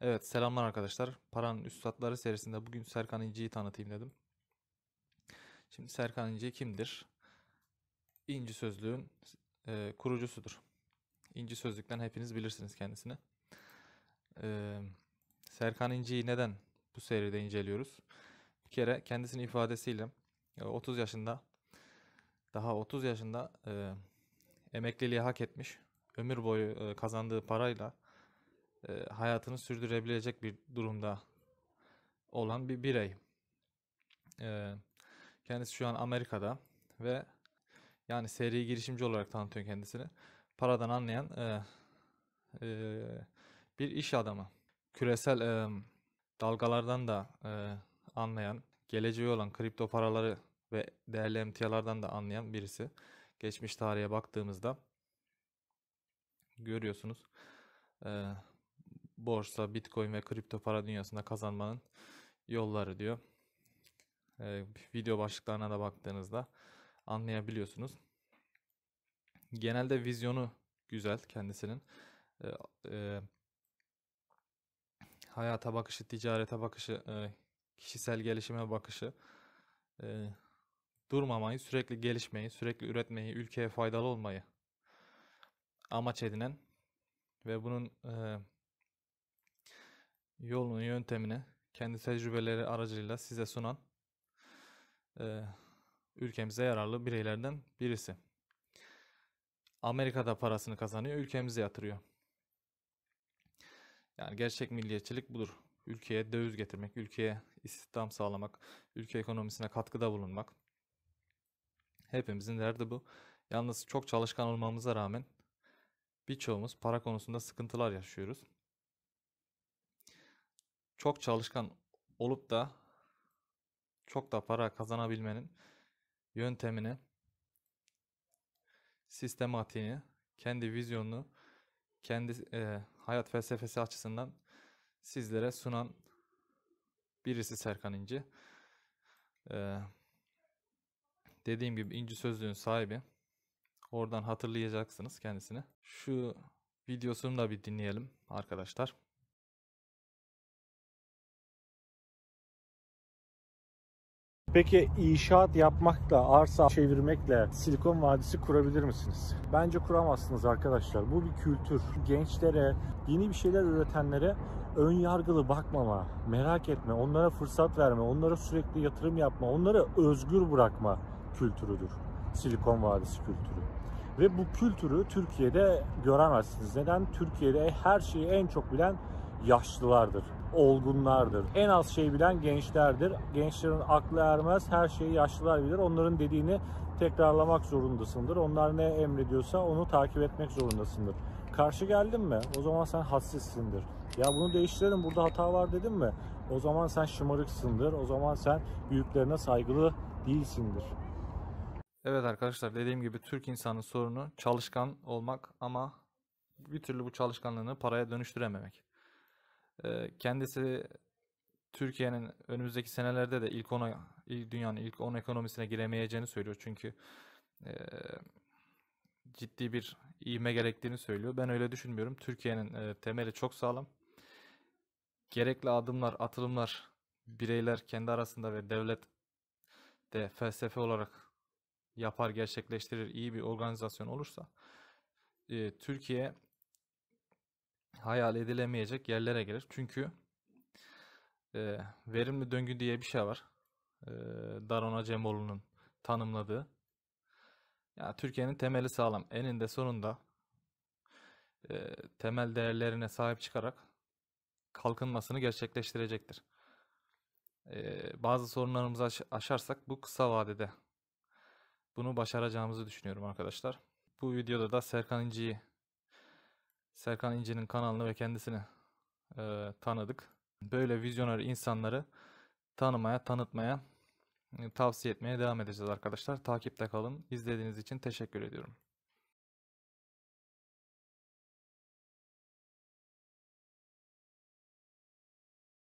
Evet selamlar arkadaşlar. Paranın Üstadları serisinde bugün Serkan İnci'yi tanıtayım dedim. Şimdi Serkan İnci kimdir? İnci Sözlüğün e, kurucusudur. İnci Sözlük'ten hepiniz bilirsiniz kendisini. E, Serkan İnci'yi neden bu seride inceliyoruz? Bir kere kendisinin ifadesiyle 30 e, yaşında daha 30 yaşında e, emekliliği hak etmiş. Ömür boyu e, kazandığı parayla e, hayatını sürdürebilecek bir durumda olan bir birey. E, kendisi şu an Amerika'da ve yani seri girişimci olarak tanıtıyor kendisini. Paradan anlayan e, e, bir iş adamı. Küresel e, dalgalardan da e, anlayan, geleceği olan kripto paraları ve değerli emtialardan da anlayan birisi. Geçmiş tarihe baktığımızda görüyorsunuz. E, borsa, bitcoin ve kripto para dünyasında kazanmanın yolları diyor. Ee, video başlıklarına da baktığınızda anlayabiliyorsunuz. Genelde vizyonu güzel kendisinin. Ee, e, hayata bakışı, ticarete bakışı, e, kişisel gelişime bakışı, e, durmamayı, sürekli gelişmeyi, sürekli üretmeyi, ülkeye faydalı olmayı amaç edinen ve bunun e, yolunu, yöntemini kendi tecrübeleri aracılığıyla size sunan e, ülkemize yararlı bireylerden birisi. Amerika'da parasını kazanıyor, ülkemize yatırıyor. Yani gerçek milliyetçilik budur. Ülkeye döviz getirmek, ülkeye istihdam sağlamak, ülke ekonomisine katkıda bulunmak. Hepimizin derdi bu. Yalnız çok çalışkan olmamıza rağmen birçoğumuz para konusunda sıkıntılar yaşıyoruz çok çalışkan olup da çok da para kazanabilmenin yöntemini, sistematiğini, kendi vizyonunu, kendi e, hayat felsefesi açısından sizlere sunan birisi Serkan İnci. E, dediğim gibi İnci Sözlüğün sahibi. Oradan hatırlayacaksınız kendisini. Şu videosunu da bir dinleyelim arkadaşlar. Peki inşaat yapmakla, arsa çevirmekle Silikon Vadisi kurabilir misiniz? Bence kuramazsınız arkadaşlar. Bu bir kültür. Gençlere, yeni bir şeyler üretenlere ön yargılı bakmama, merak etme, onlara fırsat verme, onlara sürekli yatırım yapma, onlara özgür bırakma kültürüdür. Silikon Vadisi kültürü. Ve bu kültürü Türkiye'de göremezsiniz. Neden? Türkiye'de her şeyi en çok bilen yaşlılardır, olgunlardır. En az şey bilen gençlerdir. Gençlerin aklı ermez, her şeyi yaşlılar bilir. Onların dediğini tekrarlamak zorundasındır. Onlar ne emrediyorsa onu takip etmek zorundasındır. Karşı geldin mi? O zaman sen hassizsindir. Ya bunu değiştirelim burada hata var dedim mi? O zaman sen şımarıksındır. O zaman sen büyüklerine saygılı değilsindir. Evet arkadaşlar dediğim gibi Türk insanın sorunu çalışkan olmak ama bir türlü bu çalışkanlığını paraya dönüştürememek. Kendisi Türkiye'nin önümüzdeki senelerde de ilk ona dünyanın ilk 10 ekonomisine giremeyeceğini söylüyor. Çünkü e, ciddi bir iğme gerektiğini söylüyor. Ben öyle düşünmüyorum. Türkiye'nin e, temeli çok sağlam. Gerekli adımlar, atılımlar bireyler kendi arasında ve devlet de felsefe olarak yapar, gerçekleştirir iyi bir organizasyon olursa e, Türkiye hayal edilemeyecek yerlere gelir. Çünkü e, verimli döngü diye bir şey var. E, Darona Cemoğlu'nun tanımladığı. Ya Türkiye'nin temeli sağlam. Eninde sonunda e, temel değerlerine sahip çıkarak kalkınmasını gerçekleştirecektir. E, bazı sorunlarımızı aş- aşarsak bu kısa vadede bunu başaracağımızı düşünüyorum arkadaşlar. Bu videoda da Serkan İnci'yi Serkan İnce'nin kanalını ve kendisini e, tanıdık. Böyle vizyoner insanları tanımaya, tanıtmaya, e, tavsiye etmeye devam edeceğiz arkadaşlar. Takipte kalın. İzlediğiniz için teşekkür ediyorum.